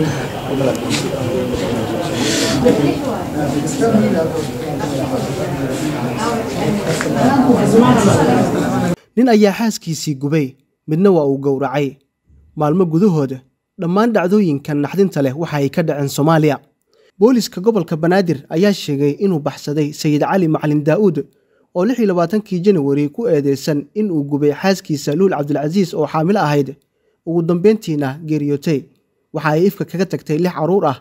nin ayaa xaaskiisii gubay midna waa uu gowracay maalmo gudahooda dhammaan dhacdooyinka naxdinta leh waxa ay ka dhaceen soomaaliya booliiska gobolka banaadir ayaa sheegay inuu baxsaday sayid cali macalin daa'uud oo lix iyo labaatankii januwari ku eedeysan in uu gubay xaaskiisa luul cabdilcasiis oo xaamil ahayd ugu dambeyntiina geeriyootay waxa ay ifka kaga tagtay lix caruur ah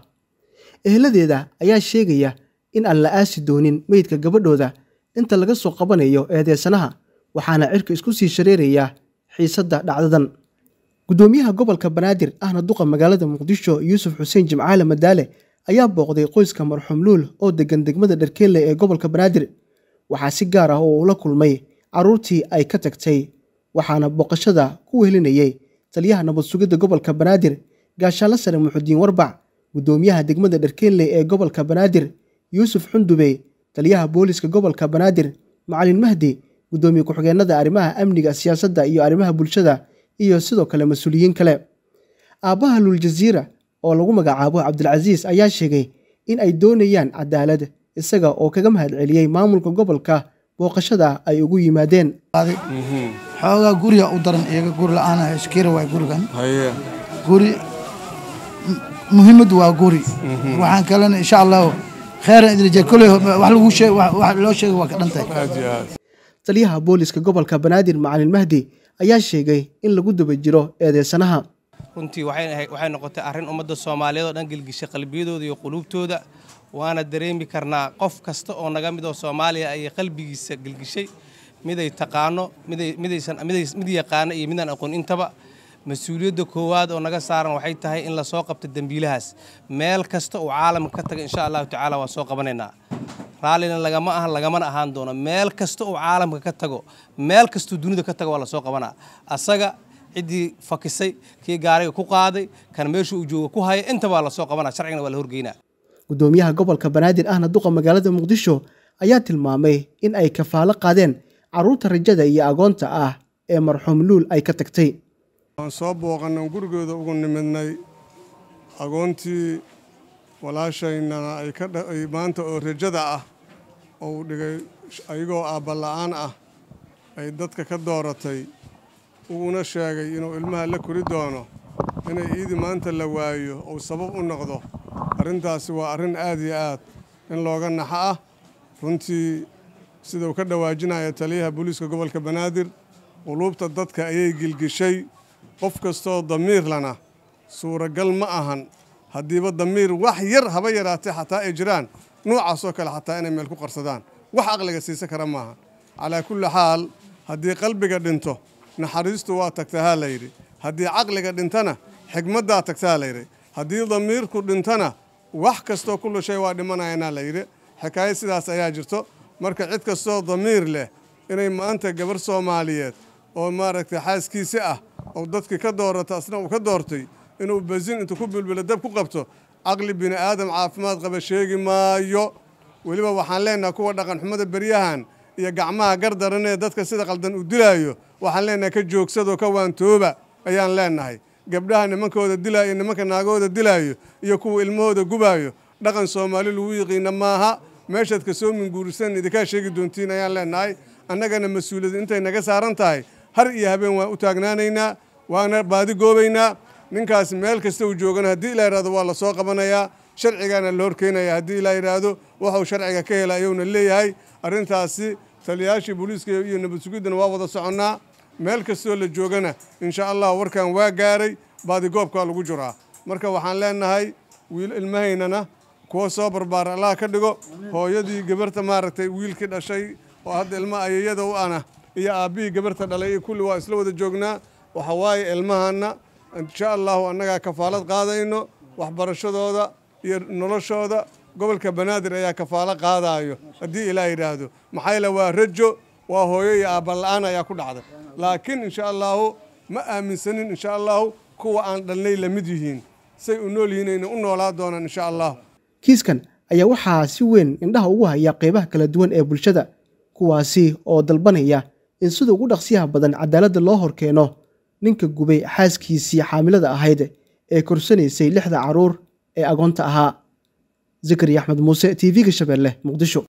eheladeeda ayaa sheegaya in aan la aasi doonin meydka gabadhooda inta laga soo qabanayo eedeesanaha waxaana cirka isku sii shareeraya xiisadda dhacdadan guddoomiyaha gobolka banaadir ahna duqa magaalada muqdisho yuusuf xuseen jimcaale madaale ayaa booqday qoyska marxuum oo deggan degmada dharkeelle ee gobolka banaadir waxaa si gaar ah oo uu la kulmay caruurtii ay ka tagtay waxaana booqashada ku wehlinayay taliyaha nabad sugidda gobolka banaadir gaashaanla sare muxudiin warbac gudoomiyaha degmada dharkeelley ee gobolka banaadir yuusuf xundube taliyaha booliska gobolka banaadir macalin mahdi gudoomiye ku-xigeenada arrimaha amniga siyaasadda iyo arrimaha bulshada iyo sidoo kale mas-uuliyiin kale aabbaha luljaziira oo lagu magacaabo cabdilcasiis ayaa sheegay in ay doonayaan cadaalad isaga oo kaga mahad celiyey maamulka gobolka booqashada ay ugu yimaadeen xoogaa guriga u daran iyaga guri la-aan ah waay gurigan guri muhiimadu waa guri waxaan kalena insha allahu kheyran idinjee koley wax lagu sheeg wax loo sheegay waa ka dhan taliyaha booliska gobolka banaadir macalin mahdi ayaa sheegay in lagu daba jiro eedeysanaha runtii waxay noqotay arrin ummadda soomaaliyeed oo dhan gelgishay qalbiyadooda iyo quluubtooda waana dareemi karnaa qof kasta oo naga mid oo soomaaliya ayay qalbigiisa gelgishay miday taqaano midaysan mid yaqaano iyo midaan aqoon intaba mas-uuliyadda koowaad oo naga saaran waxay tahay in lasoo qabto dembiilahaas meel kasta uu caalamka ka taga insha allahu tacaala waan soo qabanaynaa raallina lagama aha lagamana ahaan doono meel kasta uu caalamka ka tago meel kastuu dunida ka tago waa lasoo qabanaa asaga ciddii fakisay kii gaariga ku qaaday kan meeshu uu jooga ku haya intabaa lasoo qabanaa sharcigana waa la horgeynaa guddoomiyaha gobolka banaadir ahna duqa magaalada muqdisho ayaa tilmaamay in ay kafaalo qaadeen carruurta rajada iyo agoonta ah ee marxuum luul ay ka tagtay waan soo booqannay gurigooda ugu nimidnay agoontii walaashayna ay maanta oo rajada ah oo uu dhigay ayagoo aabbala'aan ah ay dadka ka dooratay uguna sheegay inuu ilmaha la kori doono inay iidi maanta la waayo ou sabab u noqdo arrintaasi waa arrin aad iyo aad in looga naxa ah runtii sidau ka dhawaajinaya taliyaha booliiska gobolka banaadir quluubta dadka ayay gilgishay qof kastoo damiirlana suuragal ma ahan haddiiba damiir wax yar haba yaraatee xataa ay jiraan noocaasoo kale xataa inay meel ku qarsadaan wax aqliga siisan kara maaha calaa kulli xaal haddii qalbiga dhinto naxariistu waa tagtahaa layidhi haddii caqliga dhintana xigmaddaa tagtahaa layidhi haddii damiirku dhintana wax kastoo kullu shay waa dhimanayanaa layidhi xikaayad sidaas ayaa jirto marka cid kastoo damiir leh inay maanta gabar soomaaliyeed oo maaragtay xaaskiisa ah oo dadkii ka doorata asna uu ka doortay inuu basin intuu ku bilbila dab ku qabto caqli bini aadam caafimaad qaba sheegi maayo weliba waxaan leenahay kuwa dhaqan xumada beryahan iyo gacmaha gardaranee dadka sida qaldan u dilaayo waxaan leenahay ka joogsadoo ka waantooba ayaan leenahay gabdhaha nimankooda dilaayo nimanka naagooda dilaayo iyo kuwa ilmahooda gubaayo dhaqan soomaali lagu yiqiina maaha meeshaad ka soo minguurisan idinkaa sheegi doontiin ayaan leenahay annagana mas-uuliyad intay naga saaran tahay har iyo habeen waan u taagnaanaynaa waana baadi goobaynaa ninkaas meel kasta uu joogana haddii ilaa yidhahdo waa la soo qabanayaa sharcigaana la horkeynaya haddii ilaa yidhaahdo waxuu sharciga ka hela ayuuna leeyahay arrintaasi taliyaashii boliiska iyo nabad waa wada soconnaa meel kastoo la joogana insha allah warkan waa gaaray baadigoobkaa lagu jiraa marka waxaan leenahay wiil ilmahaynana kuwa soo barbaara allaha ka dhigo hooyadii gabarta maaragtay wiilkii dhashay oo hadda ilmo ayayada u ana iyo aabbihii gabarta dhalay iyo kulli waa isla wada joognaa waxa waaye ilmahaanna insha allahu annagaa kafaalad qaadayno waxbarashadooda iyo noloshooda gobolka banaadir ayaa kafaalo qaadaayo haddii ilaah yidhaahdo maxaa waa rajo waa hooyo iyo aabbala'aan ayaa ku dhacday laakiin insha allaahu ma aaminsanin insha allaahu kuwa aan dhalnay la mid yihiin say u nool yihiinayna u noolaa doonaan insha allaahu kiiskan ayaa waxaa si weyn indhaha ugu haya qaybaha kala duwan ee bulshada kuwaasi oo dalbanaya in sida ugu dhaqsiyaha badan cadaaladda loo horkeeno ninka gubay xaaskiisii xaamilada ahayd ee korsanaysay lixda caruur ee agoonta ahaa zakariya axmed muuse t v-ga shabeelle muqdisho